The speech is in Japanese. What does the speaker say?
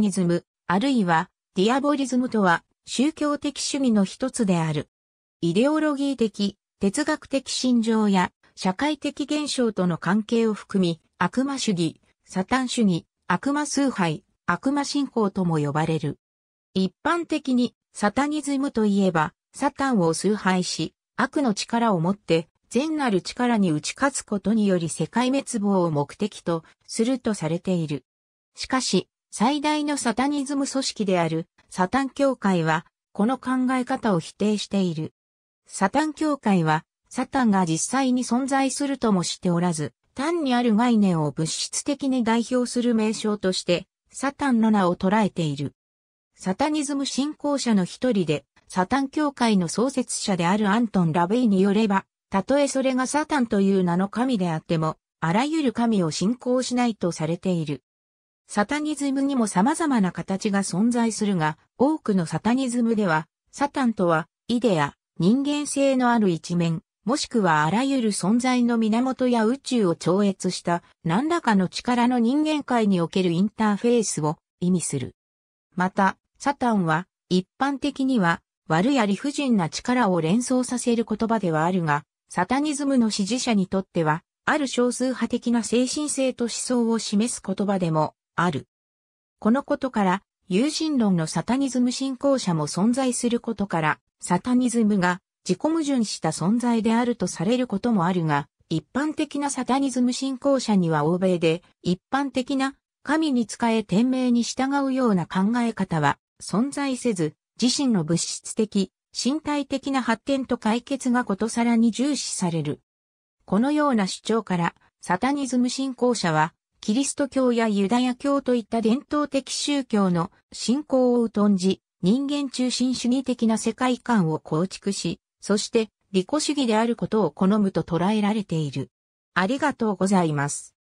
ニズム、あるいはディアボリズムとは宗教的主義の一つである。イデオロギー的、哲学的信条や社会的現象との関係を含み、悪魔主義、サタン主義、悪魔崇拝、悪魔信仰とも呼ばれる。一般的にサタニズムといえば、サタンを崇拝し、悪の力を持って、善なる力に打ち勝つことにより世界滅亡を目的とするとされている。しかし、最大のサタニズム組織であるサタン教会は、この考え方を否定している。サタン教会は、サタンが実際に存在するともしておらず、単にある概念を物質的に代表する名称として、サタンの名を捉えている。サタニズム信仰者の一人で、サタン教会の創設者であるアントン・ラベイによれば、たとえそれがサタンという名の神であっても、あらゆる神を信仰しないとされている。サタニズムにも様々な形が存在するが、多くのサタニズムでは、サタンとは、イデア、人間性のある一面、もしくはあらゆる存在の源や宇宙を超越した何らかの力の人間界におけるインターフェースを意味する。また、サタンは一般的には悪や理不尽な力を連想させる言葉ではあるが、サタニズムの支持者にとっては、ある少数派的な精神性と思想を示す言葉でもある。このことから、友人論のサタニズム信仰者も存在することから、サタニズムが自己矛盾した存在であるとされることもあるが、一般的なサタニズム信仰者には欧米で一般的な神に仕え天命に従うような考え方は存在せず、自身の物質的、身体的な発展と解決がことさらに重視される。このような主張から、サタニズム信仰者はキリスト教やユダヤ教といった伝統的宗教の信仰を疎んじ、人間中心主義的な世界観を構築し、そして利己主義であることを好むと捉えられている。ありがとうございます。